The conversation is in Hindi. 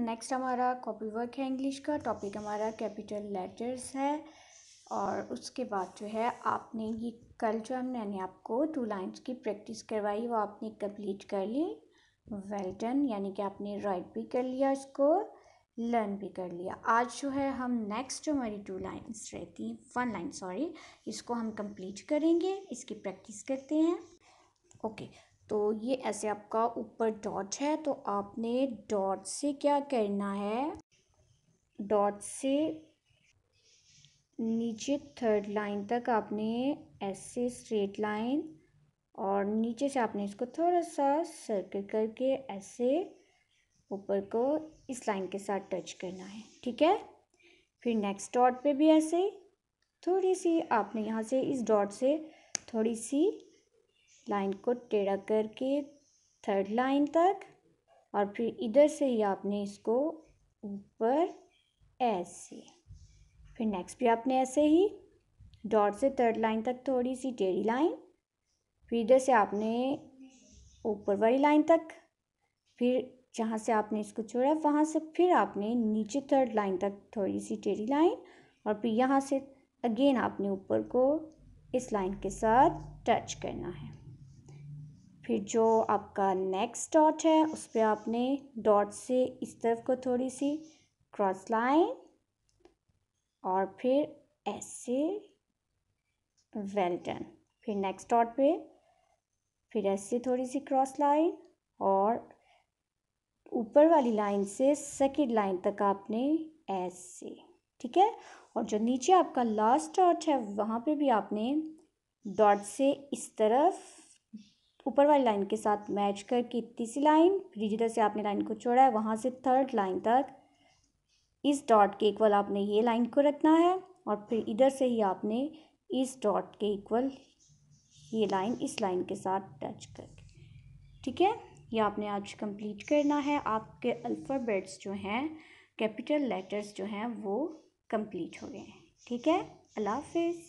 नेक्स्ट हमारा कॉपी वर्क है इंग्लिश का टॉपिक हमारा कैपिटल लेटर्स है और उसके बाद जो है आपने ये कल जो हमने यानी आपको टू लाइंस की प्रैक्टिस करवाई वो आपने कंप्लीट कर ली वेल डन यानी कि आपने राइट भी कर लिया इसको लर्न भी कर लिया आज जो है हम नेक्स्ट जो हमारी टू लाइंस रहती हैं वन लाइन सॉरी इसको हम कंप्लीट करेंगे इसकी प्रैक्टिस करते हैं ओके okay. तो ये ऐसे आपका ऊपर डॉट है तो आपने डॉट से क्या करना है डॉट से नीचे थर्ड लाइन तक आपने ऐसे स्ट्रेट लाइन और नीचे से आपने इसको थोड़ा सा सर्कल करके ऐसे ऊपर को इस लाइन के साथ टच करना है ठीक है फिर नेक्स्ट डॉट पे भी ऐसे थोड़ी सी आपने यहाँ से इस डॉट से थोड़ी सी लाइन को टेढ़ा करके थर्ड लाइन तक और फिर इधर से ही आपने इसको ऊपर ऐसे फिर नेक्स्ट भी आपने ऐसे ही डॉट से थर्ड लाइन तक थोड़ी सी टेढ़ी लाइन फिर इधर से आपने ऊपर वाली लाइन तक फिर जहाँ से आपने इसको छोड़ा वहाँ से फिर आपने नीचे थर्ड लाइन तक थोड़ी सी टेढ़ी लाइन और फिर यहाँ से अगेन आपने ऊपर को इस लाइन के साथ टच करना है फिर जो आपका नेक्स्ट डॉट है उस पर आपने डॉट से इस तरफ को थोड़ी सी क्रॉस लाइन और फिर ऐसे वेल डन फिर नेक्स्ट डॉट पे फिर ऐसे थोड़ी सी क्रॉस लाइन और ऊपर वाली लाइन से सेकेंड लाइन तक आपने ऐसे ठीक है और जो नीचे आपका लास्ट डॉट है वहाँ पे भी आपने डॉट से इस तरफ ऊपर वाली लाइन के साथ मैच करके तीसरी लाइन फिर जिधर से आपने लाइन को छोड़ा है वहाँ से थर्ड लाइन तक इस डॉट के इक्वल आपने ये लाइन को रखना है और फिर इधर से ही आपने इस डॉट के इक्वल ये लाइन इस लाइन के साथ टच करके ठीक है ये आपने आज कंप्लीट करना है आपके अल्फ़ाबेट्स जो हैं कैपिटल लेटर्स जो हैं वो कंप्लीट हो गए हैं ठीक है अल्लाह हाफिज़